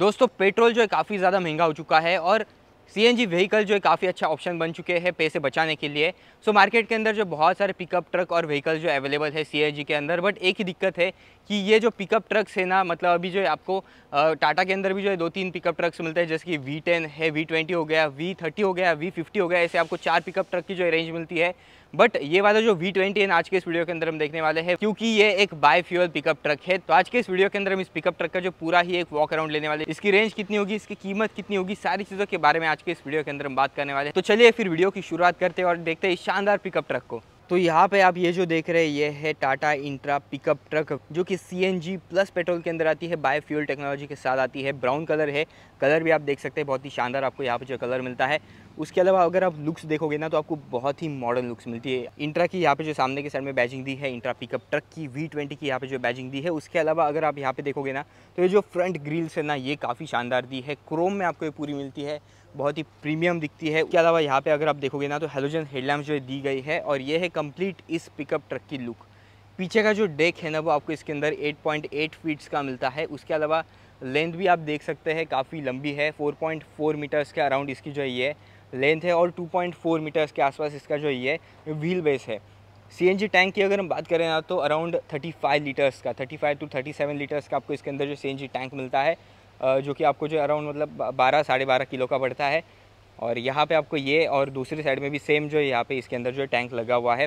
दोस्तों पेट्रोल जो है काफ़ी ज़्यादा महंगा हो चुका है और सी एन जी व्हीकल जो है काफ़ी अच्छा ऑप्शन बन चुके हैं पैसे बचाने के लिए सो मार्केट के अंदर जो बहुत सारे पिकअप ट्रक और व्हीकल जो अवेलेबल है सी एन जी के अंदर बट एक ही दिक्कत है कि ये जो पिकअप ट्रक्स है ना मतलब अभी जो है आपको टाटा के अंदर भी जो है दो तीन पिकअप ट्रक्स मिलते हैं जैसे कि वी टेन है वी ट्वेंटी हो गया वी थर्टी हो गया वी फिफ्टी हो गया ऐसे आपको चार पिकअप ट्रक की जो रेंज मिलती है बट ये वाला जो वी ट्वेंटी आज के इस वीडियो के अंदर हम देखने वाले हैं क्योंकि ये एक बाई फ्यूअल पिकअप ट्रक है तो आज के इस वीडियो के अंदर हम इस पिकअप ट्रक का जो पूरा ही एक वॉक अराउंड लेने वाले इसकी रेंज कितनी होगी इसकी कीमत कितनी होगी सारी चीज़ों के बारे में आज के इस वीडियो के अंदर हम बात करने वाले तो चलिए फिर वीडियो की शुरुआत करते हैं और देखते हैं इस शानदार पिकअप ट्रक को तो यहाँ पे आप ये जो देख रहे हैं ये है टाटा इंट्रा पिकअप ट्रक जो कि सी प्लस पेट्रोल के अंदर आती है बायो फ्यूल टेक्नोलॉजी के साथ आती है ब्राउन कलर है कलर भी आप देख सकते हैं बहुत ही शानदार आपको यहाँ पे जो कलर मिलता है उसके अलावा अगर आप लुक्स देखोगे ना तो आपको बहुत ही मॉडर्न लुक्स मिलती है इंट्रा की यहाँ पे जो सामने के साइड में बैजिंग दी है इंट्रा पिकअप ट्रक की वी ट्वेंटी की यहाँ पे जो बैजिंग दी है उसके अलावा अगर आप यहाँ पे देखोगे ना तो ये जो फ्रंट ग्रिल्स है ना ये काफ़ी शानदार दी है क्रोम में आपको ये पूरी मिलती है बहुत ही प्रीमियम दिखती है उसके अलावा यहाँ पे अगर आप देखोगे ना तो हेलोजन हेडलैम्प जो दी गई है और ये है कंप्लीट इस पिकअप ट्रक की लुक पीछे का जो डेक है ना वो आपको इसके अंदर 8.8 फीट्स का मिलता है उसके अलावा लेंथ भी आप देख सकते हैं काफ़ी लंबी है 4.4 मीटर्स के अराउंड इसकी जो ये लेंथ है और 2.4 मीटर्स के आसपास इसका जो ये व्हील बेस है सी टैंक की अगर हम बात करें ना तो अराउंड 35 लीटर्स का 35 टू थर्टी लीटर्स का आपको इसके अंदर जो सी टैंक मिलता है जो कि आपको जो अराउंड मतलब बारह साढ़े बारह किलो का पड़ता है और यहाँ पे आपको ये और दूसरी साइड में भी सेम जो है यहाँ पे इसके अंदर जो टैंक लगा हुआ है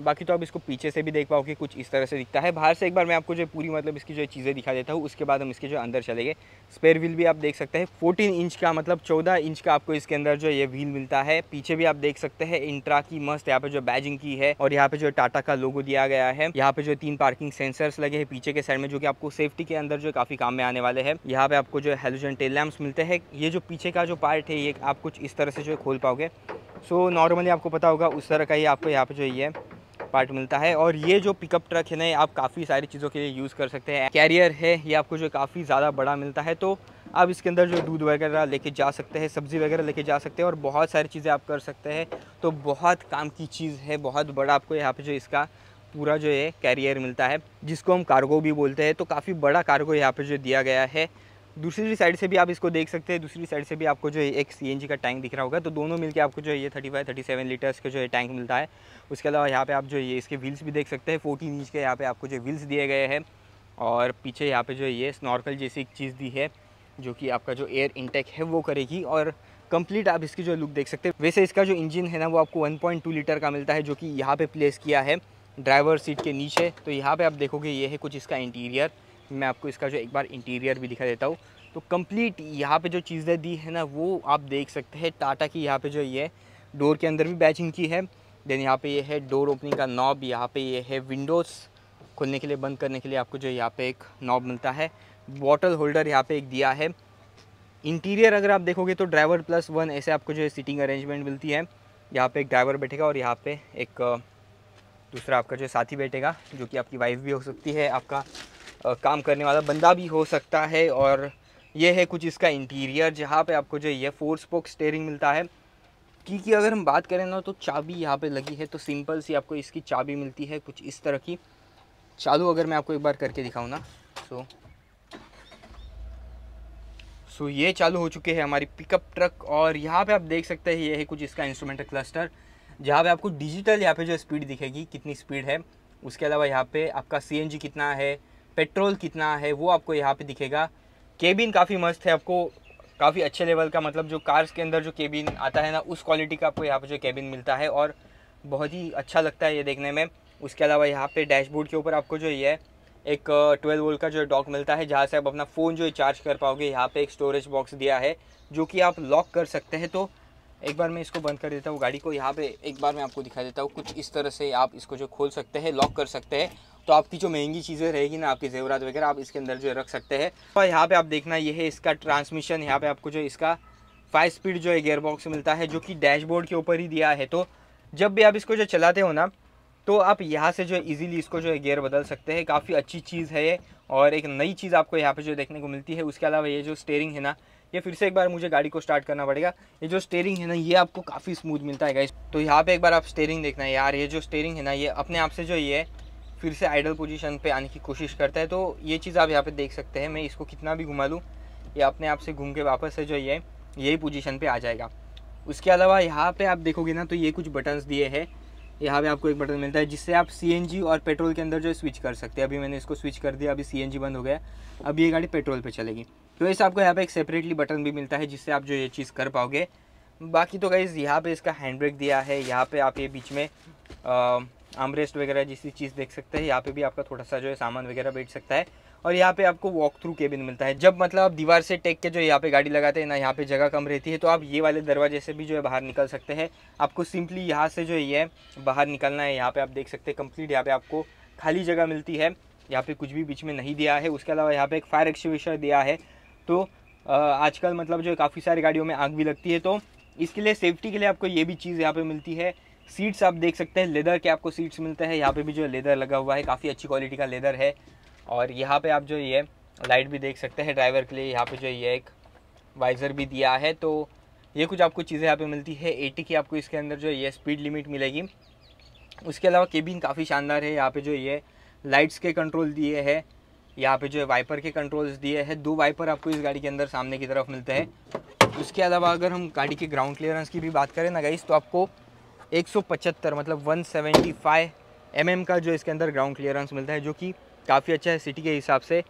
बाकी तो आप इसको पीछे से भी देख पाओगे कुछ इस तरह से दिखता है बाहर से एक बार मैं आपको जो पूरी मतलब इसकी जो चीज़ें दिखा देता हूँ उसके बाद हम इसके जो अंदर चले गए स्पेयर व्हील भी आप देख सकते हैं 14 इंच का मतलब 14 इंच का आपको इसके अंदर जो ये व्हील मिलता है पीछे भी आप देख सकते हैं इंट्रा की मस्त यहाँ पे जो बैजिंग की है और यहाँ पे जो टाटा का लोगो दिया गया है यहाँ पे जो तीन पार्किंग सेंसर्स लगे हैं पीछे के साइड में जो कि आपको सेफ्टी के अंदर जो काफ़ी काम में आने वाले हैं यहाँ पे आपको जो हेलोजन टेल लैम्प्स मिलते हैं ये जो पीछे का जो पार्ट है ये आप कुछ इस तरह से जो खोल पाओगे सो नॉर्मली आपको पता होगा उस तरह का ही आपको यहाँ पे जो ये है पार्ट मिलता है और ये जो पिकअप ट्रक है ना आप काफ़ी सारी चीज़ों के लिए यूज़ कर सकते हैं कैरियर है ये आपको जो काफ़ी ज़्यादा बड़ा मिलता है तो आप इसके अंदर जो दूध वगैरह लेके जा सकते हैं सब्ज़ी वगैरह लेके जा सकते हैं और बहुत सारी चीज़ें आप कर सकते हैं तो बहुत काम की चीज़ है बहुत बड़ा आपको यहाँ पे जो इसका पूरा जो है कैरियर मिलता है जिसको हम कार्गो भी बोलते हैं तो काफ़ी बड़ा कार्गो यहाँ पे जो दिया गया है दूसरी साइड से भी आप इसको देख सकते हैं दूसरी साइड से भी आपको जो है एक सी का टैंक दिख रहा होगा तो दोनों मिलके आपको जो है ये thirty five thirty seven litres का जो है टैंक मिलता है उसके अलावा यहाँ पे आप जो है इसके व्हील्स भी देख सकते हैं फोर्टीन इंच के यहाँ पे आपको जो व्हील्स दिए गए हैं और पीछे यहाँ पर जो है ये स्नॉर्कल जैसी एक चीज़ दी है जो कि आपका जो एयर इंटेक है वो करेगी और कंप्लीट आप इसकी जो लुक देख सकते हैं वैसे इसका जो इंजन है ना वो आपको वन लीटर का मिलता है जो कि यहाँ पर प्लेस किया है ड्राइवर सीट के नीचे तो यहाँ पर आप देखोगे ये है कुछ इसका इंटीरियर मैं आपको इसका जो एक बार इंटीरियर भी दिखा देता हूँ तो कंप्लीट यहाँ पे जो चीज़ें दी है ना वो आप देख सकते हैं टाटा की यहाँ पे जो ये डोर के अंदर भी बैचिंग की है देन यहाँ पे ये है डोर ओपनिंग का नॉब यहाँ पे ये है विंडोज़ खोलने के लिए बंद करने के लिए आपको जो यहाँ पे एक नॉब मिलता है बॉटल होल्डर यहाँ पे एक दिया है इंटीरियर अगर आप देखोगे तो ड्राइवर प्लस वन ऐसे आपको जो है सीटिंग अरेंजमेंट मिलती है यहाँ पे एक ड्राइवर बैठेगा और यहाँ पे एक दूसरा आपका जो साथी बैठेगा जो कि आपकी वाइफ भी हो सकती है आपका काम करने वाला बंदा भी हो सकता है और ये है कुछ इसका इंटीरियर जहाँ पे आपको जो ये फोर स्पोक स्टेयरिंग मिलता है की की अगर हम बात करें ना तो चाबी यहाँ पे लगी है तो सिंपल सी आपको इसकी चाबी मिलती है कुछ इस तरह की चालू अगर मैं आपको एक बार करके दिखाऊँ ना सो सो ये चालू हो चुके हैं हमारी पिकअप ट्रक और यहाँ पे आप देख सकते हैं ये है कुछ इसका इंस्ट्रूमेंट क्लस्टर जहाँ पे आपको डिजिटल यहाँ पे जो स्पीड दिखेगी कितनी स्पीड है उसके अलावा यहाँ पे आपका सी कितना है पेट्रोल कितना है वो आपको यहाँ पे दिखेगा केबिन काफ़ी मस्त है आपको काफ़ी अच्छे लेवल का मतलब जो कार्स के अंदर जो केबिन आता है ना उस क्वालिटी का आपको यहाँ पे जो केबिन मिलता है और बहुत ही अच्छा लगता है ये देखने में उसके अलावा यहाँ पे डैशबोर्ड के ऊपर आपको जो ये एक ट्वेल्व वोल्ट का जो डॉक मिलता है जहाँ से आप अपना फ़ोन जो चार्ज कर पाओगे यहाँ पर एक स्टोरेज बॉक्स दिया है जो कि आप लॉक कर सकते हैं तो एक बार मैं इसको बंद कर देता हूँ गाड़ी को यहाँ पे एक बार मैं आपको दिखा देता हूँ कुछ इस तरह से आप इसको जो खोल सकते हैं लॉक कर सकते हैं तो आपकी जो महंगी चीज़ें रहेगी ना आपकी जेवरात वगैरह आप इसके अंदर जो है रख सकते हैं और यहाँ पे आप देखना ये है इसका ट्रांसमिशन यहाँ पे आपको जो इसका फाइव स्पीड जो है गेयरबॉक्स मिलता है जो कि डैशबोर्ड के ऊपर ही दिया है तो जब भी आप इसको जो चलाते हो ना तो आप यहाँ से जो है ईजिली इसको जो है गेयर बदल सकते हैं काफ़ी अच्छी चीज़ है ये और एक नई चीज़ आपको यहाँ पे जो देखने को मिलती है उसके अलावा ये जो स्टेयरिंग है ना ये फिर से एक बार मुझे गाड़ी को स्टार्ट करना पड़ेगा ये जो स्टेयरिंग है ना ये आपको काफ़ी स्मूथ मिलता है गाइस तो यहाँ पे एक बार आप स्टेयरिंग देखना है यार ये जो स्टेयरिंग है ना ये अपने आप से जो ये फिर से आइडल पोजीशन पे आने की कोशिश करता है तो ये चीज़ आप यहाँ पे देख सकते हैं मैं इसको कितना भी घुमा लूँ ये अपने आप से घूम के वापस से जो ये यही पोजीशन पे आ जाएगा उसके अलावा यहाँ पे आप देखोगे ना तो ये कुछ बटन्स दिए हैं यहाँ पे आपको एक बटन मिलता है जिससे आप सी और पेट्रोल के अंदर जो स्विच कर सकते हैं अभी मैंने इसको स्विच कर दिया अभी सी बंद हो गया अब ये गाड़ी पेट्रोल पर पे चलेगी तो इस आपको यहाँ पर एक सेपरेटली बटन भी मिलता है जिससे आप जो ये चीज़ कर पाओगे बाकी तो गाइज़ यहाँ पर इसका हैंड ब्रेक दिया है यहाँ पर आप ये बीच में आमरेस्ट वगैरह जिसकी चीज़ देख सकते हैं यहाँ पे भी आपका थोड़ा सा जो है सामान वगैरह बैठ सकता है और यहाँ पे आपको वॉक थ्रू केबिन मिलता है जब मतलब आप दीवार से टेक के जो यहाँ पे गाड़ी लगाते हैं ना यहाँ पे जगह कम रहती है तो आप ये वाले दरवाजे से भी जो है बाहर निकल सकते हैं आपको सिंपली यहाँ से जो ये बाहर निकलना है यहाँ पर आप देख सकते हैं कम्प्लीट यहाँ पर आपको खाली जगह मिलती है यहाँ पर कुछ भी बीच में नहीं दिया है उसके अलावा यहाँ पर एक फायर एक्सटिंग्विशर दिया है तो आजकल मतलब जो काफ़ी सारी गाड़ियों में आग भी लगती है तो इसके लिए सेफ्टी के लिए आपको ये भी चीज़ यहाँ पर मिलती है सीट्स आप देख सकते हैं लेदर के आपको सीट्स मिलते हैं यहाँ पे भी जो लेदर लगा हुआ है काफ़ी अच्छी क्वालिटी का लेदर है और यहाँ पे आप जो ये लाइट भी देख सकते हैं ड्राइवर के लिए यहाँ पे जो ये एक वाइज़र भी दिया है तो ये कुछ आपको चीज़ें यहाँ पे मिलती है 80 की आपको इसके अंदर जो ये स्पीड लिमिट मिलेगी उसके अलावा केबिन काफ़ी शानदार है यहाँ पर जो ये लाइट्स के कंट्रोल दिए है यहाँ पर जो है वाइपर के कंट्रोल्स दिए हैं दो वाइपर आपको इस गाड़ी के अंदर सामने की तरफ मिलते हैं उसके अलावा अगर हम गाड़ी के ग्राउंड क्लियरेंस की भी बात करें ना गाइस तो आपको 175 मतलब 175 सेवेंटी mm का जो इसके अंदर ग्राउंड क्लियरेंस मिलता है जो कि काफ़ी अच्छा है सिटी के हिसाब से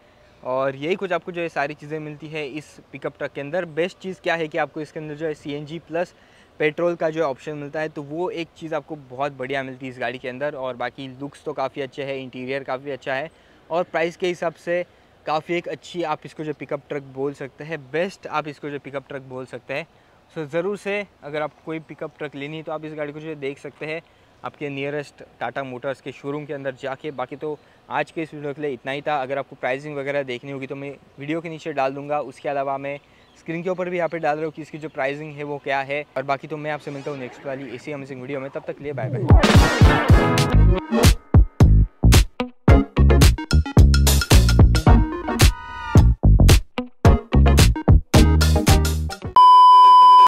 और यही कुछ आपको जो है सारी चीज़ें मिलती है इस पिकअप ट्रक के अंदर बेस्ट चीज़ क्या है कि आपको इसके अंदर जो है सी प्लस पेट्रोल का जो ऑप्शन मिलता है तो वो एक चीज़ आपको बहुत बढ़िया मिलती है इस गाड़ी के अंदर और बाकी लुक्स तो काफ़ी अच्छे हैं इंटीरियर काफ़ी अच्छा है और प्राइस के हिसाब से काफ़ी एक अच्छी आप इसको जो पिकअप ट्रक बोल सकते हैं बेस्ट आप इसको जो पिकअप ट्रक बोल सकते हैं सो so, ज़रूर से अगर आप कोई पिकअप ट्रक लेनी है तो आप इस गाड़ी को जो देख सकते हैं आपके नियरेस्ट टाटा मोटर्स के शोरूम के अंदर जाके बाकी तो आज के इस वीडियो के लिए इतना ही था अगर आपको प्राइसिंग वगैरह देखनी होगी तो मैं वीडियो के नीचे डाल दूंगा उसके अलावा मैं स्क्रीन के ऊपर भी यहाँ पे डाल रहा हूँ कि इसकी जो प्राइसिंग है वो क्या है और बाकी तो मैं आपसे मिलता हूँ नेक्स्ट वाली इसी अमेजिंग वीडियो में तब तक लिए बाय बाय